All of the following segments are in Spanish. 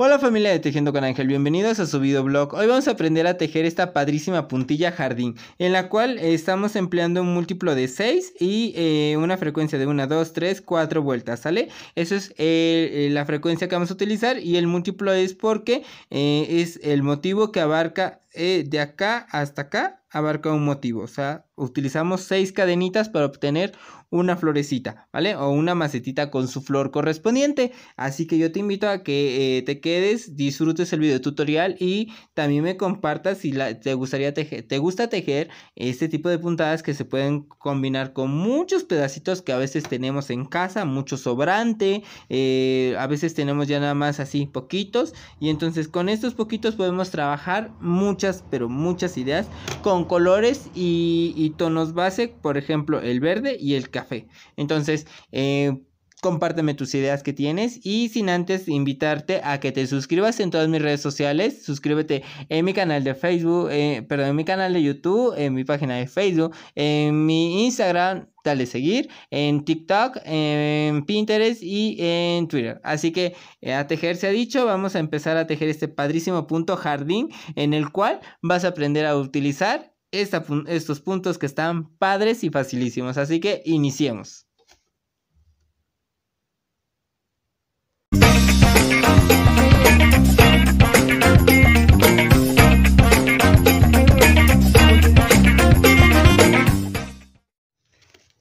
Hola familia de Tejiendo con Ángel, bienvenidos a su blog. Hoy vamos a aprender a tejer esta padrísima puntilla jardín, en la cual estamos empleando un múltiplo de 6 y eh, una frecuencia de 1, 2, 3, 4 vueltas, ¿sale? Eso es eh, eh, la frecuencia que vamos a utilizar y el múltiplo es porque es el motivo que abarca eh, de acá hasta acá abarca un motivo. O sea, utilizamos seis cadenitas para obtener una florecita, ¿vale? O una macetita con su flor correspondiente. Así que yo te invito a que eh, te quedes, disfrutes el video tutorial y también me compartas si te gustaría tejer, te gusta tejer este tipo de puntadas que se pueden combinar con muchos pedacitos que a veces tenemos en casa, mucho sobrante, eh, a veces tenemos ya nada más así poquitos y entonces con estos poquitos podemos trabajar muchas pero muchas ideas con colores y, y tonos base, por ejemplo, el verde y el café. Entonces, eh, compárteme tus ideas que tienes y sin antes invitarte a que te suscribas en todas mis redes sociales, suscríbete en mi canal de Facebook, eh, perdón, en mi canal de YouTube, en mi página de Facebook, en mi Instagram, dale seguir, en TikTok, en Pinterest y en Twitter. Así que eh, a tejer se ha dicho, vamos a empezar a tejer este padrísimo punto jardín en el cual vas a aprender a utilizar estos puntos que están padres y facilísimos. Así que iniciemos.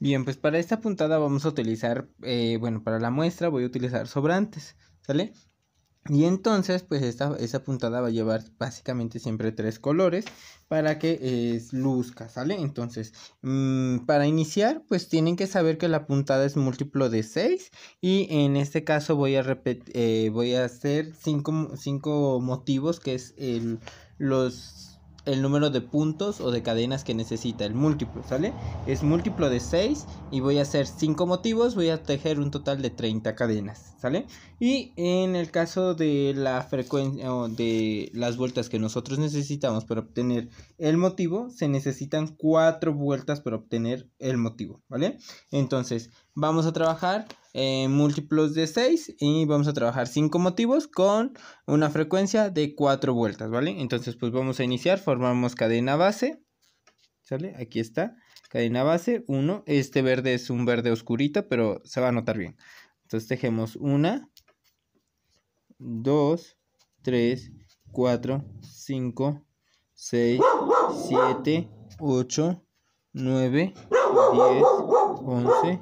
Bien, pues para esta puntada vamos a utilizar, eh, bueno, para la muestra voy a utilizar sobrantes, ¿sale? Y entonces, pues esta, puntada va a llevar básicamente siempre tres colores para que es eh, luzca, ¿sale? Entonces, mm, para iniciar, pues tienen que saber que la puntada es múltiplo de 6 y en este caso voy a, eh, voy a hacer cinco motivos que es el, los el número de puntos o de cadenas que necesita, el múltiplo, ¿sale? Es múltiplo de 6 y voy a hacer 5 motivos, voy a tejer un total de 30 cadenas, ¿sale? Y en el caso de la frecuencia o de las vueltas que nosotros necesitamos para obtener el motivo, se necesitan 4 vueltas para obtener el motivo, ¿vale? Entonces, vamos a trabajar en múltiplos de 6 y vamos a trabajar 5 motivos con una frecuencia de 4 vueltas, ¿vale? Entonces, pues vamos a iniciar, formamos cadena base, ¿sale? Aquí está, cadena base, 1, este verde es un verde oscurito pero se va a notar bien. Entonces tejemos 1, 2, 3, 4, 5, 6, 7, 8, 9, 10, 11,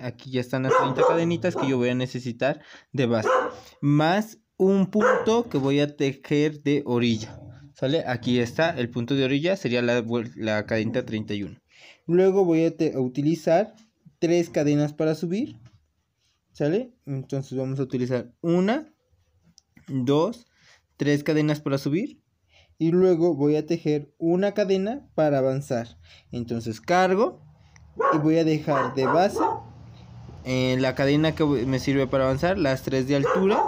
Aquí ya están las 30 cadenitas que yo voy a necesitar de base. Más un punto que voy a tejer de orilla. ¿Sale? Aquí está el punto de orilla, sería la, cadena 31. Luego voy a, utilizar tres cadenas para subir. ¿Sale? Entonces vamos a utilizar una, dos, tres cadenas para subir. Y luego voy a tejer una cadena para avanzar. Entonces cargo y voy a dejar de base en eh, la cadena que me sirve para avanzar las 3 de altura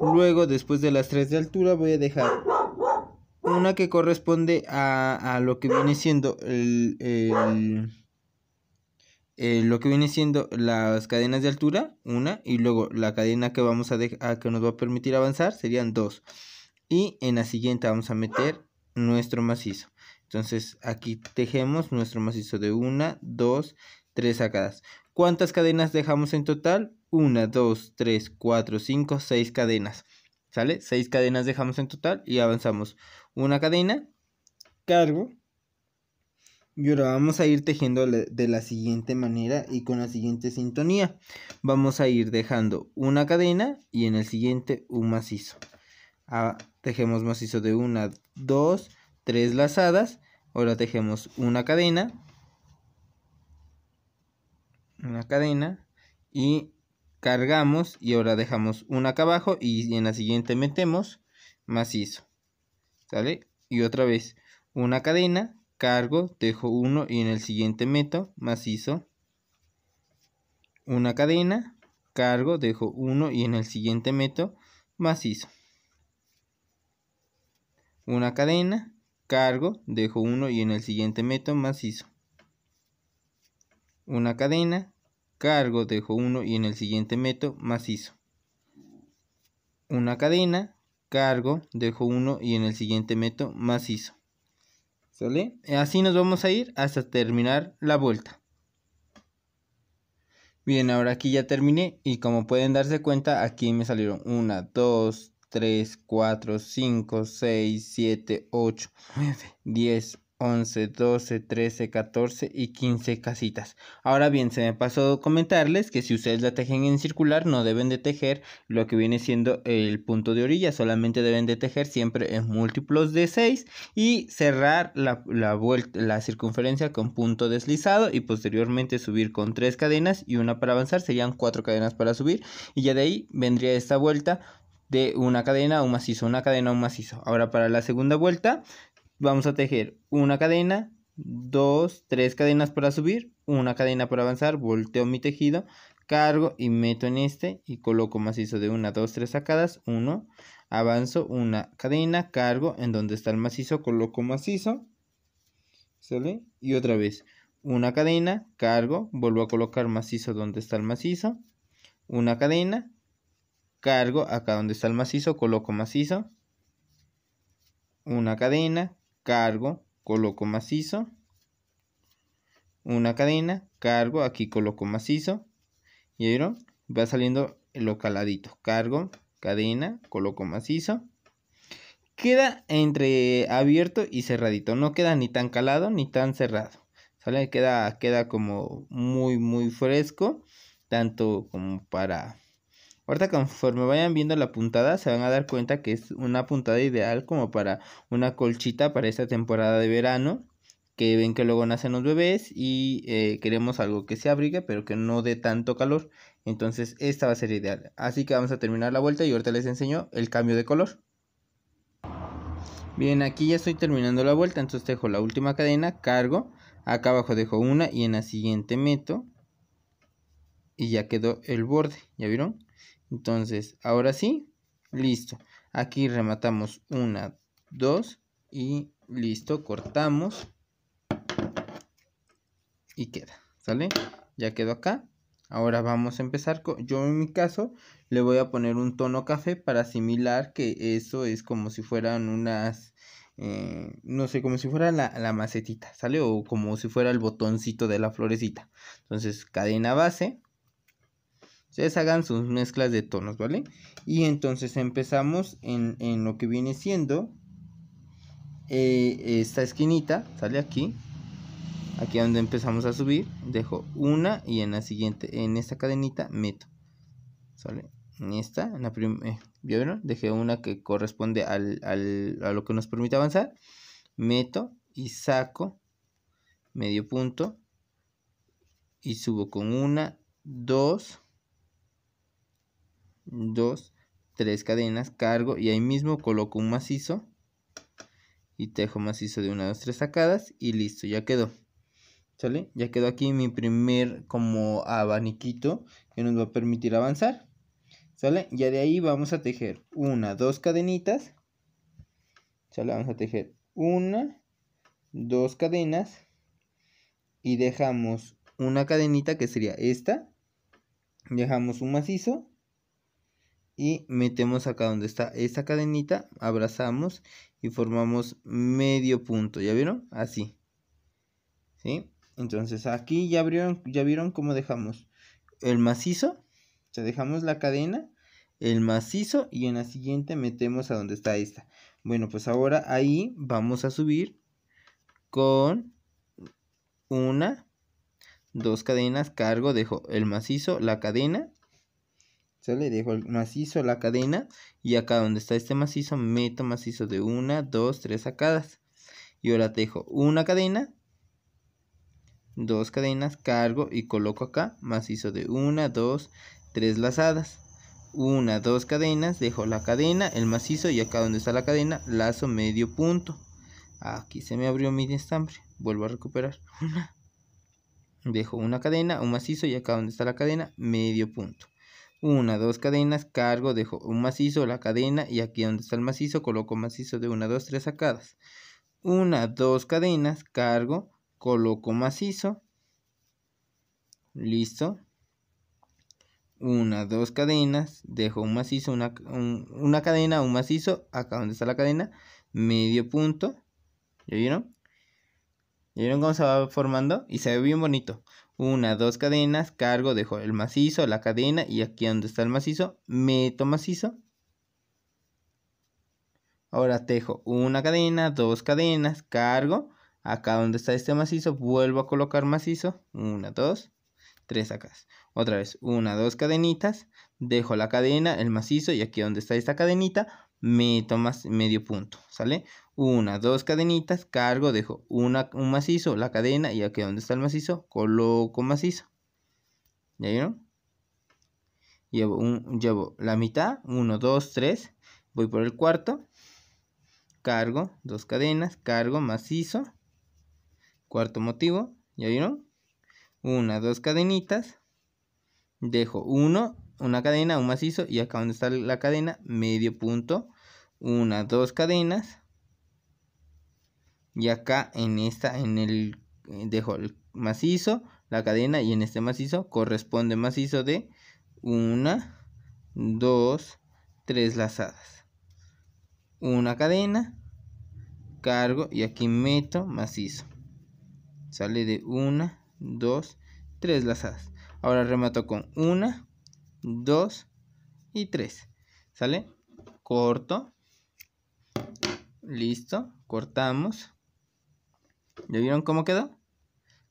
luego después de las 3 de altura voy a dejar una que corresponde a, lo que viene siendo eh, lo que viene siendo las cadenas de altura una y luego la cadena que vamos a, a que nos va a permitir avanzar serían dos y en la siguiente vamos a meter nuestro macizo entonces aquí tejemos nuestro macizo de 1, 2, 3 sacadas. ¿Cuántas cadenas dejamos en total? 1, 2, 3, 4, 5, 6 cadenas. ¿Sale? 6 cadenas dejamos en total y avanzamos. Una cadena, cargo. Y ahora vamos a ir tejiendo de la siguiente manera y con la siguiente sintonía. Vamos a ir dejando una cadena y en el siguiente un macizo. Ah, tejemos macizo de 1, 2, 3 lazadas Ahora tejemos una cadena. Una cadena. Y cargamos y ahora dejamos una acá abajo y en la siguiente metemos macizo. ¿Sale? Y otra vez una cadena, cargo, dejo uno y en el siguiente meto macizo. Una cadena, cargo, dejo uno y en el siguiente meto macizo. Una cadena, cargo, dejo uno y en el siguiente meto macizo. Una cadena, cargo, dejo uno y en el siguiente meto macizo. Una cadena, cargo, dejo uno y en el siguiente meto macizo. ¿Sale? Así nos vamos a ir hasta terminar la vuelta. Bien, ahora aquí ya terminé y como pueden darse cuenta, aquí me salieron 1, 2, 3, 4, 5, 6, 7, 8, 9, 10, 11, 12, 13, 14 y 15 casitas. Ahora bien, se me pasó comentarles que si ustedes la tejen en circular no deben de tejer lo que viene siendo el punto de orilla, solamente deben de tejer siempre en múltiplos de 6 y cerrar la, vuelta, la circunferencia con punto deslizado y posteriormente subir con 3 cadenas y una para avanzar, serían 4 cadenas para subir y ya de ahí vendría esta vuelta de una cadena a un macizo, una cadena a un macizo. Ahora para la segunda vuelta vamos a tejer una cadena, dos, tres cadenas para subir, una cadena para avanzar, volteo mi tejido, cargo y meto en este y coloco macizo de una, dos, tres sacadas, uno, avanzo una cadena, cargo en donde está el macizo, coloco macizo, ¿sale? Y otra vez, una cadena, cargo, vuelvo a colocar macizo donde está el macizo, una cadena, cargo acá donde está el macizo, coloco macizo, una cadena, cargo, coloco macizo, una cadena, cargo, aquí coloco macizo, y ahí va saliendo lo caladito, cargo, cadena, coloco macizo, queda entre abierto y cerradito, no queda ni tan calado ni tan cerrado, ¿sale? Queda, queda como muy, muy fresco, tanto como para Ahorita conforme vayan viendo la puntada se van a dar cuenta que es una puntada ideal como para una colchita para esta temporada de verano. Que ven que luego nacen los bebés y eh, queremos algo que se abrigue pero que no dé tanto calor. Entonces esta va a ser ideal. Así que vamos a terminar la vuelta y ahorita les enseño el cambio de color. Bien, aquí ya estoy terminando la vuelta, entonces dejo la última cadena, cargo, acá abajo dejo una y en la siguiente meto y ya quedó el borde, ¿ya vieron? Entonces, ahora sí, listo. Aquí rematamos una, dos y listo, cortamos y queda, ¿sale? Ya quedó acá. Ahora vamos a empezar, yo en mi caso le voy a poner un tono café para asimilar que eso es como si fueran unas, eh, no sé, como si fuera la, la macetita, ¿sale? O como si fuera el botoncito de la florecita. Entonces cadena base, Ustedes hagan sus mezclas de tonos, ¿vale? Y entonces empezamos en, lo que viene siendo eh, esta esquinita, sale aquí. Aquí donde empezamos a subir, dejo una y en la siguiente, en esta cadenita, meto. ¿Sale? En esta, en la primera, eh, vieron? Dejé una que corresponde a lo que nos permite avanzar. Meto y saco medio punto y subo con una, dos Dos, tres cadenas, cargo y ahí mismo coloco un macizo y tejo macizo de una, dos, tres sacadas y listo, ya quedó. ¿Sale? Ya quedó aquí mi primer como abaniquito que nos va a permitir avanzar. ¿Sale? Ya de ahí vamos a tejer una, dos cadenitas. ¿Sale? Vamos a tejer una, dos cadenas y dejamos una cadenita que sería esta. Dejamos un macizo y metemos acá donde está esta cadenita, abrazamos y formamos medio punto, ¿ya vieron? Así. ¿Sí? Entonces aquí ya vieron, ya vieron cómo dejamos el macizo, o sea, dejamos la cadena, el macizo y en la siguiente metemos a donde está esta. Bueno, pues ahora ahí vamos a subir con una, dos cadenas, cargo, dejo el macizo, la cadena le dejo el macizo la cadena y acá donde está este macizo meto macizo de una, dos, tres sacadas. Y ahora dejo una cadena, dos cadenas, cargo y coloco acá macizo de una, dos, tres lazadas. Una, dos cadenas, dejo la cadena, el macizo y acá donde está la cadena lazo medio punto. Aquí se me abrió mi estambre, vuelvo a recuperar. Una, dejo una cadena, un macizo y acá donde está la cadena medio punto una, dos cadenas, cargo, dejo un macizo, la cadena y aquí donde está el macizo coloco macizo de una, dos, tres sacadas. Una, dos cadenas, cargo, coloco macizo. Listo. Una, dos cadenas, dejo un macizo, una, cadena, un macizo, acá donde está la cadena, medio punto. ¿Ya vieron? ¿Ya vieron cómo se va formando? Y se ve bien bonito una, dos cadenas, cargo, dejo el macizo, la cadena y aquí donde está el macizo, meto macizo. Ahora tejo una cadena, dos cadenas, cargo, acá donde está este macizo, vuelvo a colocar macizo, una, dos, tres acá. Otra vez, una, dos cadenitas, dejo la cadena, el macizo y aquí donde está esta cadenita, meto más medio punto, ¿sale? una, dos cadenitas, cargo, dejo una, un macizo, la cadena, y aquí donde está el macizo, coloco macizo. ¿Ya vieron? Llevo, llevo la mitad, 1, dos tres voy por el cuarto, cargo, dos cadenas, cargo, macizo, cuarto motivo, ¿ya vieron? Una, dos cadenitas, dejo uno, una cadena, un macizo, y acá donde está la cadena, medio punto, una, dos cadenas, y acá en esta en el eh, dejo el macizo la cadena y en este macizo corresponde macizo de una dos tres lazadas una cadena cargo y aquí meto macizo sale de una dos tres lazadas ahora remato con una dos y tres sale corto listo cortamos ¿Ya vieron cómo quedó?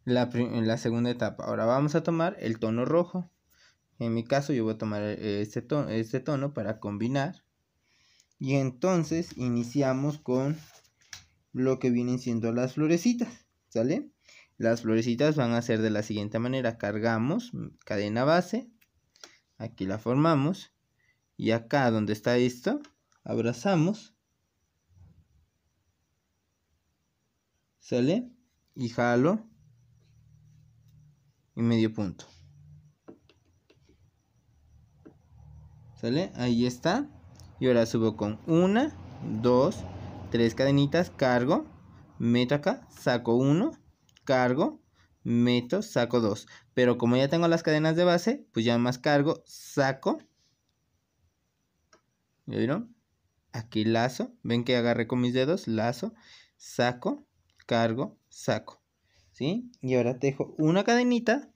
La, la segunda etapa. Ahora vamos a tomar el tono rojo. En mi caso yo voy a tomar eh, este tono, este tono para combinar. Y entonces iniciamos con lo que vienen siendo las florecitas. ¿Sale? Las florecitas van a ser de la siguiente manera. Cargamos cadena base. Aquí la formamos. Y acá donde está esto, abrazamos ¿Sale? Y jalo. Y medio punto. ¿Sale? Ahí está. Y ahora subo con una, dos, tres cadenitas, cargo, meto acá, saco uno, cargo, meto, saco dos. Pero como ya tengo las cadenas de base, pues ya más cargo, saco. vieron? Aquí lazo. ¿Ven que agarré con mis dedos? Lazo, saco, cargo, saco. ¿Sí? Y ahora dejo una cadenita,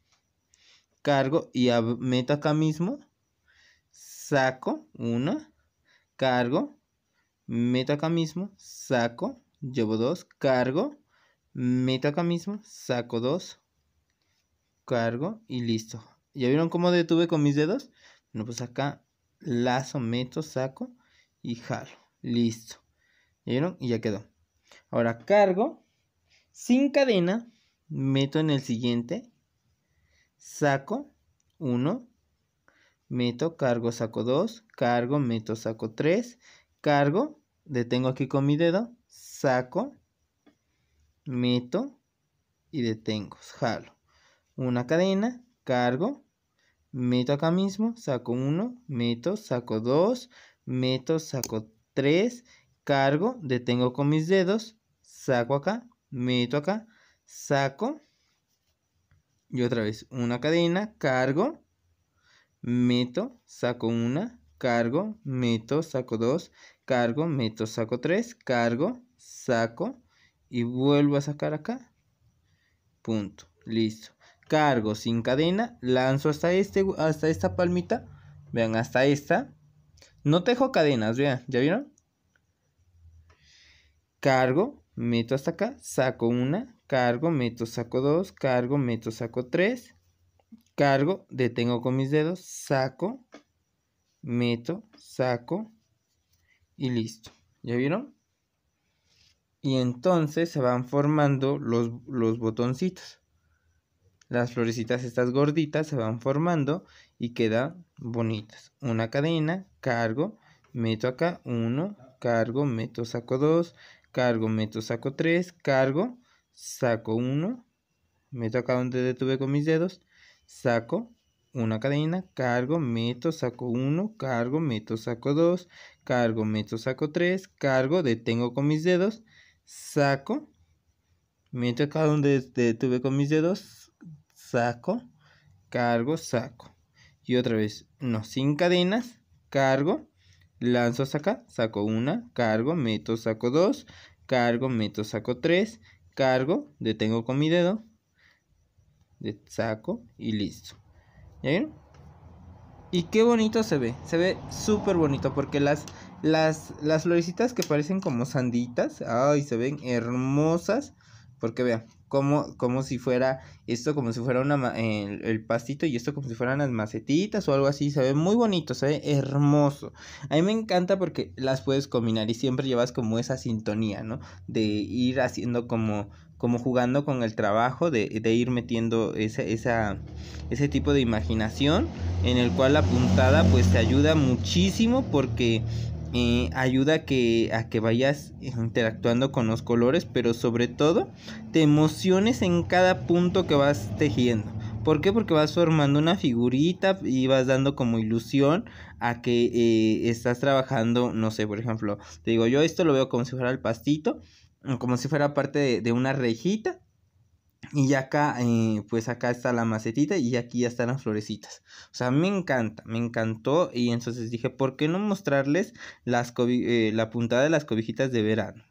cargo y meto acá mismo, saco una, cargo, meto acá mismo, saco, llevo dos, cargo, meto acá mismo, saco dos, cargo y listo. ¿Ya vieron cómo detuve con mis dedos? Bueno, pues acá lazo, meto, saco y jalo. Listo. vieron? Y ya quedó. Ahora cargo sin cadena, meto en el siguiente, saco 1, meto, cargo, saco 2, cargo, meto, saco 3, cargo, detengo aquí con mi dedo, saco, meto y detengo, jalo. Una cadena, cargo, meto acá mismo, saco 1, meto, saco 2, meto, saco 3, cargo, detengo con mis dedos, saco acá, meto acá, saco y otra vez una cadena, cargo, meto, saco una, cargo, meto, saco dos, cargo, meto, saco tres, cargo, saco y vuelvo a sacar acá. Punto, listo. Cargo sin cadena, lanzo hasta, este, hasta esta palmita, vean, hasta esta. No tejo cadenas, vean, ¿ya vieron? Cargo, meto hasta acá, saco una, cargo, meto, saco dos, cargo, meto, saco tres, cargo, detengo con mis dedos, saco, meto, saco y listo. ¿Ya vieron? Y entonces se van formando los, botoncitos. Las florecitas estas gorditas se van formando y quedan bonitas. Una cadena, cargo, meto acá, uno, cargo, meto, saco dos, cargo, meto, saco 3, cargo, saco 1, meto acá donde detuve con mis dedos, saco una cadena, cargo, meto, saco 1, cargo, meto, saco 2, cargo, meto, saco 3, cargo, detengo con mis dedos, saco, meto acá donde detuve con mis dedos, saco, cargo, saco. Y otra vez, no, sin cadenas, cargo, lanzo hasta acá, saco una, cargo, meto, saco dos, cargo, meto, saco tres, cargo, detengo con mi dedo, saco y listo. ¿Ya vieron? Y qué bonito se ve, se ve súper bonito porque las, las, las florecitas que parecen como sanditas, ay, se ven hermosas porque vean, como, si fuera esto, como si fuera una, el, pastito y esto como si fueran las macetitas o algo así. Se ve muy bonito, se ve hermoso. A mí me encanta porque las puedes combinar y siempre llevas como esa sintonía, ¿no? De ir haciendo como como jugando con el trabajo de, ir metiendo esa, ese tipo de imaginación en el cual la puntada pues te ayuda muchísimo porque eh, ayuda a que, a que vayas eh, interactuando con los colores, pero sobre todo te emociones en cada punto que vas tejiendo. ¿Por qué? Porque vas formando una figurita y vas dando como ilusión a que eh, estás trabajando, no sé, por ejemplo, te digo, yo esto lo veo como si fuera el pastito, como si fuera parte de, de una rejita y acá, eh, pues acá está la macetita y aquí ya están las florecitas. O sea, me encanta, me encantó. Y entonces dije, ¿por qué no mostrarles las eh, la puntada de las cobijitas de verano?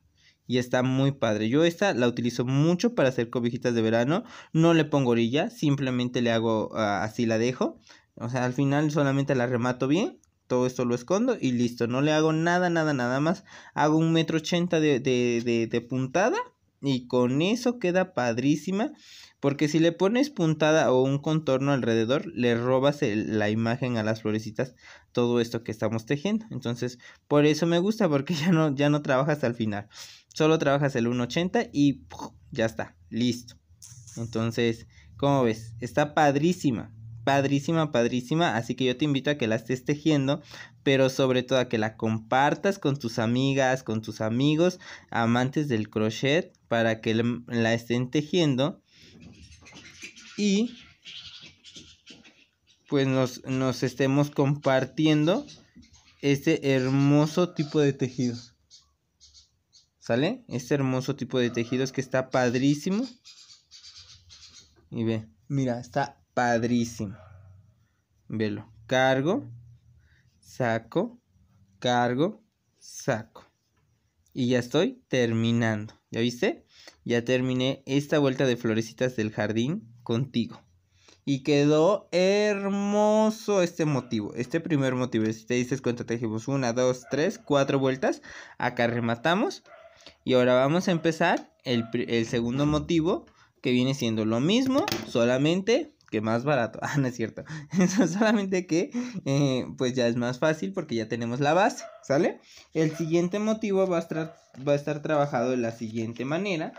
Y está muy padre. Yo esta la utilizo mucho para hacer cobijitas de verano. No le pongo orilla, simplemente le hago ah, así la dejo. O sea, al final solamente la remato bien todo esto lo escondo y listo, no le hago nada, nada, nada más. Hago un metro ochenta de puntada y con eso queda padrísima porque si le pones puntada o un contorno alrededor le robas la imagen a las florecitas todo esto que estamos tejiendo entonces por eso me gusta porque ya no ya no trabajas al final solo trabajas el 1.80 y ya está listo entonces como ves está padrísima padrísima, padrísima, así que yo te invito a que la estés tejiendo, pero sobre todo a que la compartas con tus amigas, con tus amigos, amantes del crochet, para que la estén tejiendo y pues nos, estemos compartiendo este hermoso tipo de tejidos. ¿Sale? Este hermoso tipo de tejidos que está padrísimo. Y ve, mira, está Padrísimo. Velo. Cargo, saco, cargo, saco. Y ya estoy terminando. ¿Ya viste? Ya terminé esta vuelta de florecitas del jardín contigo. Y quedó hermoso este motivo, este primer motivo. Si te dices cuenta, tejimos una, dos, tres, cuatro vueltas. Acá rematamos. Y ahora vamos a empezar el, el segundo motivo, que viene siendo lo mismo, solamente que más barato. Ah, no es cierto. Eso solamente que eh, pues ya es más fácil porque ya tenemos la base, ¿sale? El siguiente motivo va a estar, va a estar trabajado de la siguiente manera.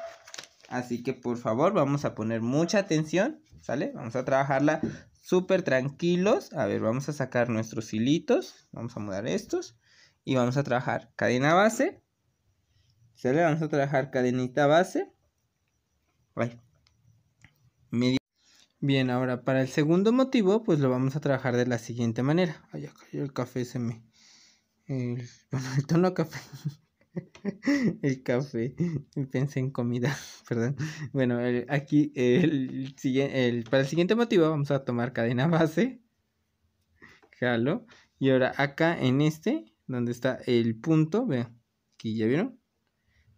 Así que por favor vamos a poner mucha atención, ¿sale? Vamos a trabajarla súper tranquilos. A ver, vamos a sacar nuestros hilitos. Vamos a mudar estos. Y vamos a trabajar cadena base. ¿Sale? Vamos a trabajar cadenita base. Bien, ahora para el segundo motivo, pues lo vamos a trabajar de la siguiente manera. Ay, acá el café se me. El, el tono café. el café. Pensé en comida, perdón. Bueno, aquí el, el, para el siguiente motivo vamos a tomar cadena base. Jalo. Y ahora acá en este, donde está el punto, vean, aquí ya vieron.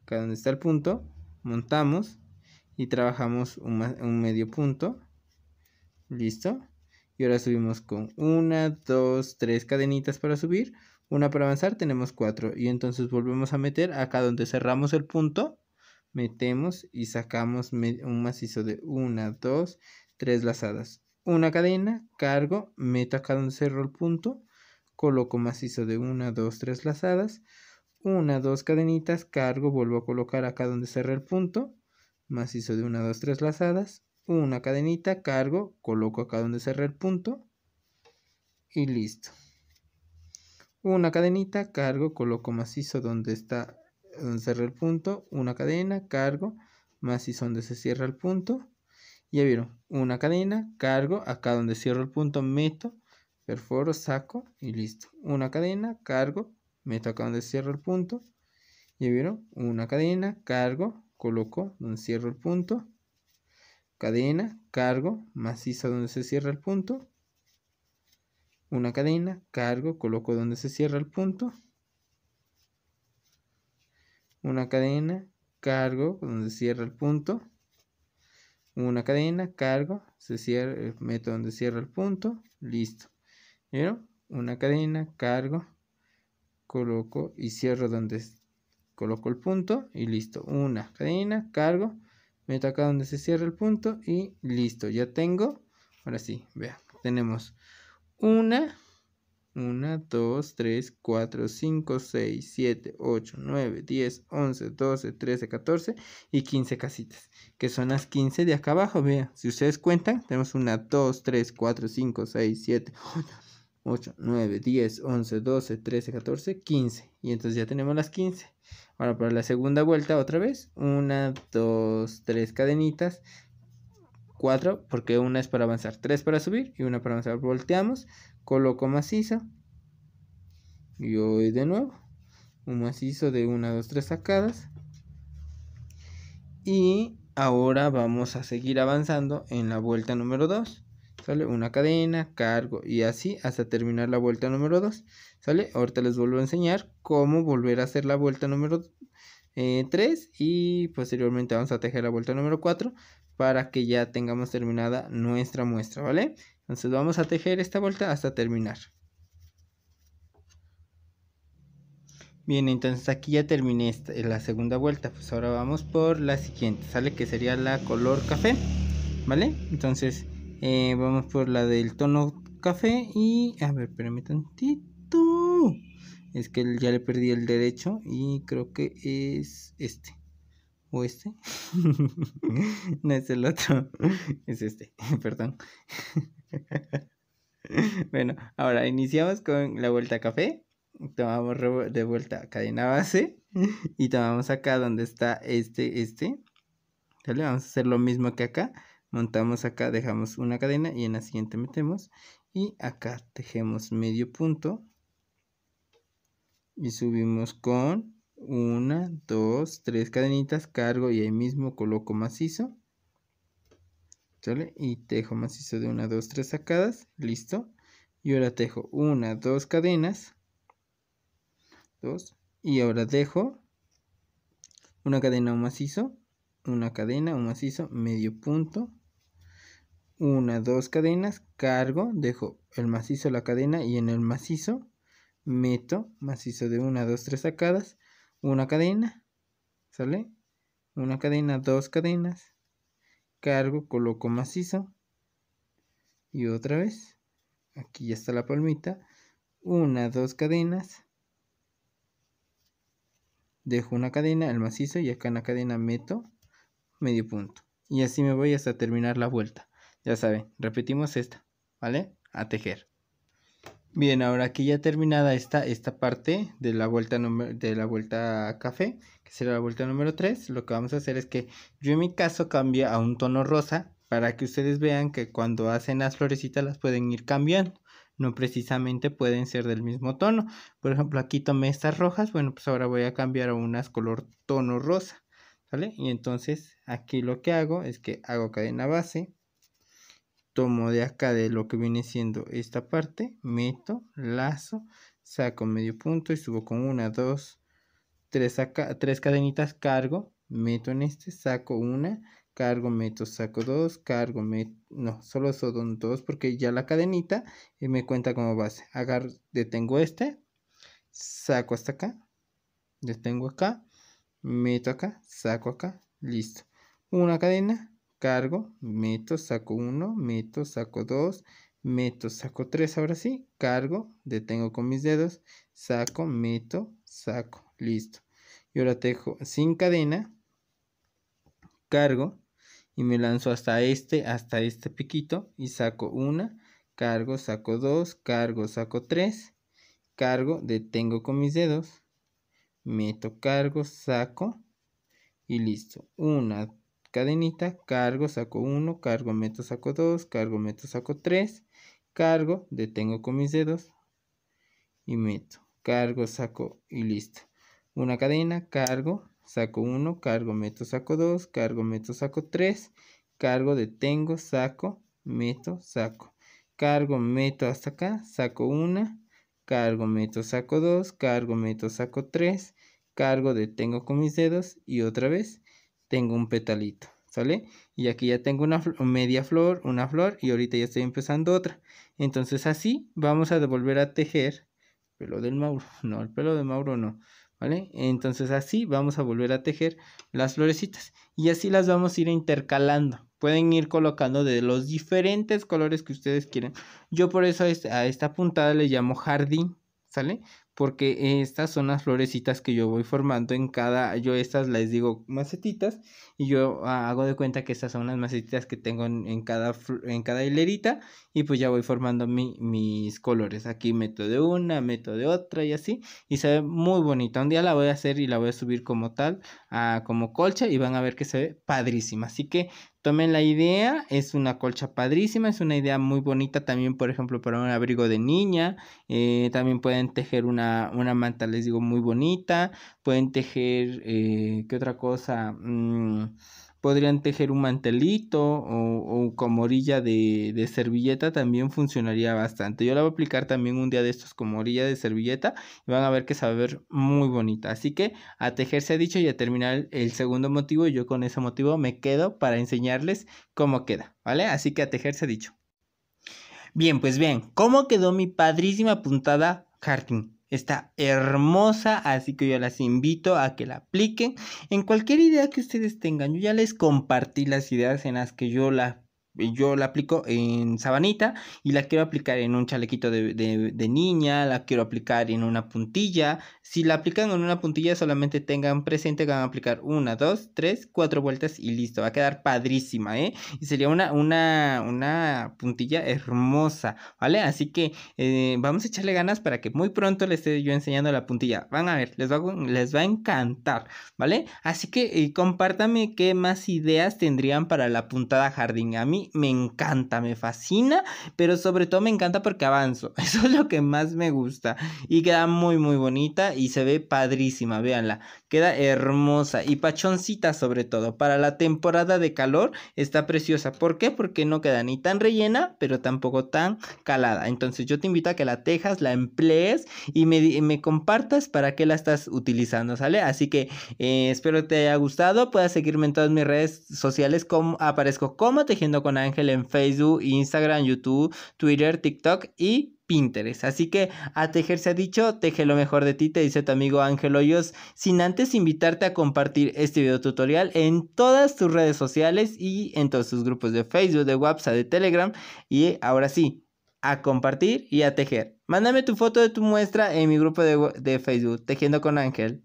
Acá donde está el punto, montamos y trabajamos un medio punto Listo. Y ahora subimos con una, dos, tres cadenitas para subir. Una para avanzar, tenemos cuatro. Y entonces volvemos a meter acá donde cerramos el punto. Metemos y sacamos un macizo de una, dos, tres lazadas. Una cadena, cargo, meto acá donde cerro el punto. Coloco macizo de una, dos, tres lazadas. Una, dos cadenitas, cargo, vuelvo a colocar acá donde cerré el punto. Macizo de una, dos, tres lazadas una cadenita, cargo, coloco acá donde cerré el punto y listo. Una cadenita, cargo, coloco macizo donde está donde cerré el punto, una cadena, cargo, macizo donde se cierra el punto. Ya vieron, una cadena, cargo, acá donde cierro el punto, meto, perforo, saco y listo. Una cadena, cargo, meto acá donde cierro el punto. Ya vieron, una cadena, cargo, coloco donde cierro el punto cadena, cargo, macizo donde se cierra el punto, una cadena, cargo, coloco donde se cierra el punto, una cadena, cargo, donde se cierra el punto, una cadena, cargo, se cierra, meto donde cierra el punto, listo. Una cadena, cargo, coloco y cierro donde coloco el punto y listo. Una cadena, cargo, meto acá donde se cierra el punto y listo, ya tengo, ahora sí, vean, tenemos una, 1, 2, 3, 4, 5, 6, 7, 8, 9, 10, 11, 12, 13, 14 y 15 casitas, que son las 15 de acá abajo, vean, si ustedes cuentan, tenemos 1, 2, 3, 4, 5, 6, 7, 8, 9, 10, 11, 12, 13, 14, 15, y entonces ya tenemos las 15. Ahora para la segunda vuelta otra vez, una, dos, tres cadenitas, cuatro, porque una es para avanzar, tres para subir y una para avanzar. Volteamos, coloco macizo y hoy de nuevo, un macizo de una, dos, tres sacadas. Y ahora vamos a seguir avanzando en la vuelta número 2. ¿Sale? Una cadena, cargo y así hasta terminar la vuelta número 2. ¿Sale? Ahorita les vuelvo a enseñar cómo volver a hacer la vuelta número 3 eh, y posteriormente vamos a tejer la vuelta número 4 para que ya tengamos terminada nuestra muestra, ¿vale? Entonces vamos a tejer esta vuelta hasta terminar. Bien, entonces aquí ya terminé eh, la segunda vuelta, pues ahora vamos por la siguiente, ¿sale? Que sería la color café, ¿vale? Entonces eh, vamos por la del tono café y... A ver, espérame tantito. Es que ya le perdí el derecho y creo que es este. ¿O este? no es el otro. Es este, perdón. bueno, ahora iniciamos con la vuelta a café. Tomamos de vuelta cadena base. Y tomamos acá donde está este, este. Vamos a hacer lo mismo que acá montamos acá, dejamos una cadena y en la siguiente metemos y acá tejemos medio punto y subimos con una, dos, tres cadenitas, cargo y ahí mismo coloco macizo ¿sale? y tejo macizo de una, dos, tres sacadas, listo y ahora tejo una, dos cadenas dos y ahora dejo una cadena o macizo una cadena, un macizo, medio punto, una, dos cadenas, cargo, dejo el macizo la cadena y en el macizo meto macizo de una, dos, tres sacadas, una cadena, ¿sale? Una cadena, dos cadenas, cargo, coloco macizo y otra vez, aquí ya está la palmita, una, dos cadenas, dejo una cadena, el macizo y acá en la cadena meto medio punto. Y así me voy hasta terminar la vuelta. Ya saben, repetimos esta, ¿vale? A tejer. Bien, ahora aquí ya terminada esta, esta parte de la, vuelta de la vuelta café, que será la vuelta número 3, lo que vamos a hacer es que yo en mi caso cambie a un tono rosa para que ustedes vean que cuando hacen las florecitas las pueden ir cambiando. No precisamente pueden ser del mismo tono. Por ejemplo, aquí tomé estas rojas. Bueno, pues ahora voy a cambiar a unas color tono rosa. ¿Vale? Y entonces aquí lo que hago es que hago cadena base tomo de acá de lo que viene siendo esta parte, meto, lazo, saco medio punto y subo con una, dos, tres, acá, tres cadenitas, cargo, meto en este, saco una, cargo, meto, saco dos, cargo, meto, no, solo son dos porque ya la cadenita y me cuenta como base. Agarro, detengo este, saco hasta acá, detengo acá, meto acá, saco acá, listo. Una cadena, cargo, meto, saco uno, meto, saco dos, meto, saco tres, ahora sí, cargo, detengo con mis dedos, saco, meto, saco, listo. Y ahora tejo sin cadena, cargo y me lanzo hasta este, hasta este piquito y saco una, cargo, saco dos, cargo, saco tres, cargo, detengo con mis dedos, meto, cargo, saco y listo. una cadenita, cargo, saco uno, cargo, meto, saco dos, cargo, meto, saco tres, cargo, detengo con mis dedos y meto, cargo, saco y listo. Una cadena, cargo, saco 1, cargo, meto, saco dos, cargo, meto, saco tres, cargo, detengo, saco, meto, saco. Cargo, meto hasta acá, saco una, cargo, meto, saco dos, cargo, meto, saco tres, cargo, detengo con mis dedos y otra vez tengo un petalito, ¿sale? Y aquí ya tengo una media flor, una flor y ahorita ya estoy empezando otra. Entonces así vamos a devolver a tejer pelo del Mauro, no, el pelo de Mauro no, ¿vale? Entonces así vamos a volver a tejer las florecitas y así las vamos a ir intercalando. Pueden ir colocando de los diferentes colores que ustedes quieran, Yo por eso a este, esta puntada le llamo jardín, ¿sale? porque estas son las florecitas que yo voy formando en cada, yo estas les digo macetitas y yo hago de cuenta que estas son las macetitas que tengo en, cada, en cada hilerita y pues ya voy formando mis colores, aquí meto de una, meto de otra y así y se ve muy bonita, un día la voy a hacer y la voy a subir como tal, a, como colcha y van a ver que se ve padrísima, así que tomen la idea, es una colcha padrísima, es una idea muy bonita también, por ejemplo, para un abrigo de niña, eh, también pueden tejer una, una, manta, les digo, muy bonita, pueden tejer, eh, ¿qué otra cosa? Mm, podrían tejer un mantelito o, como orilla de, servilleta también funcionaría bastante. Yo la voy a aplicar también un día de estos como orilla de servilleta y van a ver que se va a ver muy bonita. Así que a tejer se ha dicho y a terminar el segundo motivo, y yo con ese motivo me quedo para enseñarles cómo queda, ¿vale? Así que a tejer se ha dicho. Bien, pues bien, ¿cómo quedó mi padrísima puntada Harting? Está hermosa, así que yo las invito a que la apliquen en cualquier idea que ustedes tengan. Yo ya les compartí las ideas en las que yo la eh, yo la aplico en sabanita y la quiero aplicar en un chalequito de, niña, la quiero aplicar en una puntilla. Si la aplican en una puntilla, solamente tengan presente que van a aplicar una, dos, tres, cuatro vueltas y listo. Va a quedar padrísima, ¿eh? Y sería una, una, puntilla hermosa, ¿vale? Así que eh, vamos a echarle ganas para que muy pronto les esté yo enseñando la puntilla. Van a ver, les va, les va a encantar, ¿vale? Así que eh, compártame qué más ideas tendrían para la puntada jardín. A mí me encanta, me fascina, pero sobre todo me encanta porque avanzo. Eso es lo que más me gusta. Y queda muy, muy bonita y se ve padrísima, véanla. Queda hermosa y pachoncita sobre todo. Para la temporada de calor está preciosa. ¿Por qué? Porque no queda ni tan rellena, pero tampoco tan calada. Entonces yo te invito a que la tejas, la emplees y me, compartas para qué la estás utilizando, ¿sale? Así que espero eh, espero te haya gustado. puedes seguirme en todas mis redes sociales como aparezco como tejiendo con Ángel en Facebook, Instagram, YouTube, Twitter, TikTok y Pinterest. Así que a tejer se ha dicho, teje lo mejor de ti, te dice tu amigo Ángel Hoyos, sin antes invitarte a compartir este video tutorial en todas tus redes sociales y en todos tus grupos de Facebook, de WhatsApp, de Telegram. Y ahora sí, a compartir y a tejer. Mándame tu foto de tu muestra en mi grupo de, de Facebook, Tejiendo con Ángel.